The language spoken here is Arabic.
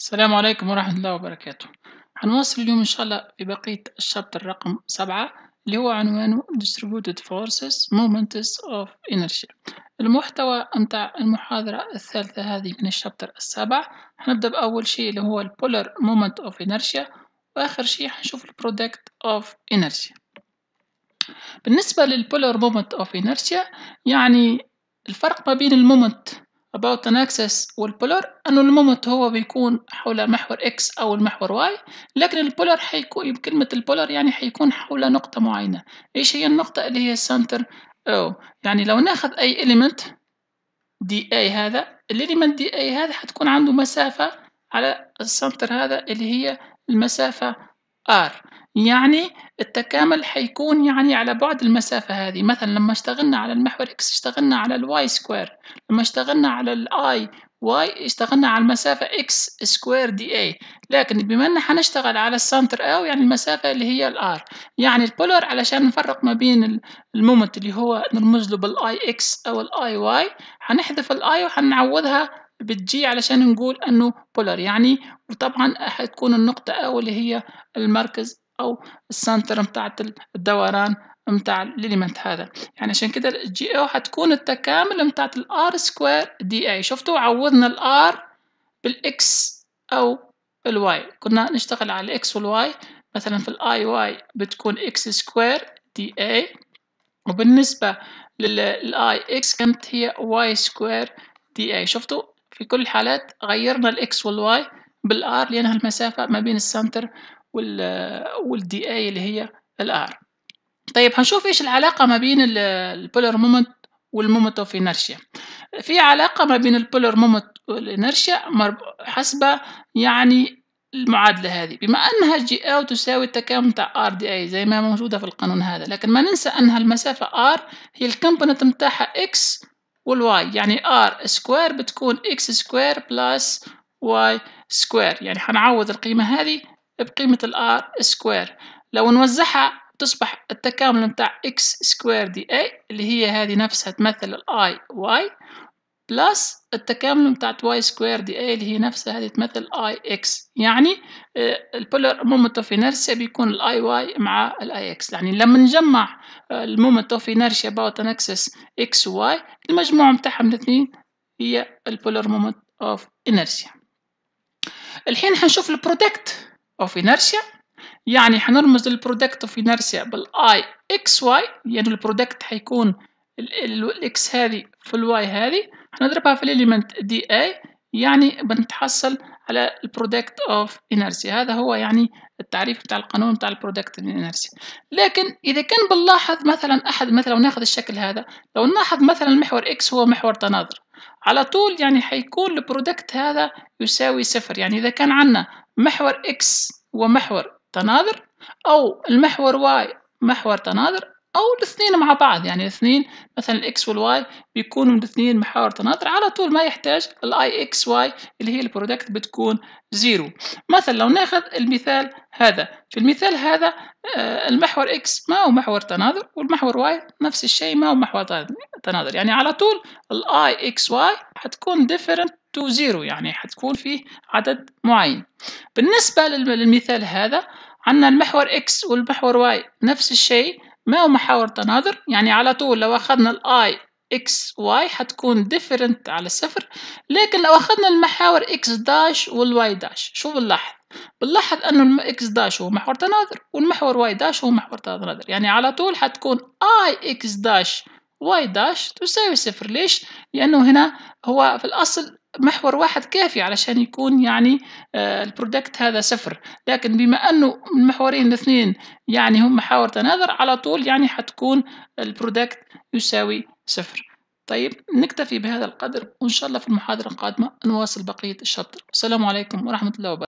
السلام عليكم ورحمة الله وبركاته هنواصل اليوم إن شاء الله في بقية الشابتر رقم سبعة اللي هو عنوانه Distributed Forces Moments of Inertia المحتوى متاع المحاضرة الثالثة هذه من الشابتر السابع هنبدأ بأول شيء اللي هو Polar Moment of Inertia وآخر شيء هنشوف Product of Inertia بالنسبة للبولار مومنت اوف انرشيا يعني الفرق ما بين المومنت about an axis والبولر أنه المومنت هو بيكون حول محور x أو المحور y لكن البولر حيكون كلمة البولر يعني حيكون حول نقطة معينة إيش هي النقطة اللي هي center او يعني لو ناخد أي element دي A هذا الإليمنت دي A هذا حتكون عنده مسافة على السنتر هذا اللي هي المسافة R يعني التكامل حيكون يعني على بعد المسافة هذه مثلا لما اشتغلنا على المحور اكس اشتغلنا على الواي سكوير لما اشتغلنا على الاي واي اشتغلنا على المسافة اكس سكوير دي اي لكن بما ان حنشتغل على السنتر او يعني المسافة اللي هي الار يعني البولر علشان نفرق ما بين المومنت اللي هو نرمز له بالاي اكس او الاي واي حنحذف الاي وحنعوضها بتجي علشان نقول انه بولر يعني وطبعا حتكون النقطة او اللي هي المركز او السنتر متاع الدوران متاع الاليمنت هذا يعني عشان كده الجي او حتكون التكامل متاع الار سكوير دي اي شفتوا عوضنا الار بالاكس او الواي كنا نشتغل على الاكس والواي مثلا في الاي واي بتكون اكس سكوير دي اي وبالنسبة للاي اكس كانت هي واي سكوير دي اي شفتوا في كل الحالات غيرنا الاكس والواي بالار لأنها المسافة ما بين السنتر والدي اي اللي هي الار طيب هنشوف ايش العلاقة ما بين البولر مومنت والمومنت اوف انرشيا في علاقة ما بين البولر مومنت والانرشيا حسب يعني المعادلة هذه بما أنها جي أو تساوي التكامل تاع ار دي اي زي ما موجودة في القانون هذا لكن ما ننسى أنها المسافة ار هي الكمبونت متاعها اكس والواي يعني ار سكوير بتكون اكس سكوير بلس واي سكوير يعني حنعوض القيمة هذه بقيمة ال R سكوير لو نوزعها تصبح التكامل متاع X سكوير دي A اللي هي هذه نفسها تمثل ال I Y بلس التكامل متاع Y سكوير دي A اللي هي نفسها هذه تمثل I X يعني البولر مومنت اوف انرشيا بيكون ال I Y مع ال I X يعني لما نجمع المومنت اوف انرشيا باوت ان اكسس X و Y المجموع متاعهم الاثنين هي البولر مومنت اوف انرشيا الحين حنشوف البرودكت اوف انرشيا يعني هنرمز للبرودكت اوف انرشيا بالاي اكس واي يعني البرودكت هيكون الاكس هذه في الواي هذه هنضربها في الاليمنت دي اي يعني بنتحصل على البرودكت اوف انرسيا هذا هو يعني التعريف بتاع القانون بتاع البرودكت انرسيا لكن اذا كان بنلاحظ مثلا احد مثلا ناخذ الشكل هذا لو نلاحظ مثلا محور اكس هو محور تناظر على طول يعني حيكون البرودكت هذا يساوي صفر يعني اذا كان عندنا محور X هو محور تناظر أو المحور Y محور تناظر أو الاثنين مع بعض يعني الاثنين مثلا الإكس والواي بيكونوا الاثنين محاور تناظر على طول ما يحتاج الاي اكس واي اللي هي البرودكت بتكون زيرو مثلا لو ناخذ المثال هذا في المثال هذا آه، المحور اكس ما هو محور تناظر والمحور واي نفس الشيء ما هو محور تناظر يعني على طول الاي اكس واي حتكون different تو زيرو يعني حتكون فيه عدد معين بالنسبة للمثال هذا عندنا المحور إكس والمحور واي نفس الشيء ما هو محاور تناظر يعني على طول لو أخذنا الآي إكس واي حتكون different على الصفر لكن لو أخذنا المحاور إكس داش والواي داش شو بنلاحظ بنلاحظ أنه الإكس داش هو محور تناظر والمحور واي داش هو محور تناظر يعني على طول حتكون آي إكس داش واي داش تساوي صفر ليش؟ لأنه هنا هو في الأصل محور واحد كافي علشان يكون يعني آه، البرودكت هذا صفر لكن بما انه المحورين الاثنين يعني هم محاور تناظر على طول يعني حتكون البرودكت يساوي صفر طيب نكتفي بهذا القدر وان شاء الله في المحاضرة القادمة نواصل بقية الشطر السلام عليكم ورحمة الله وبركاته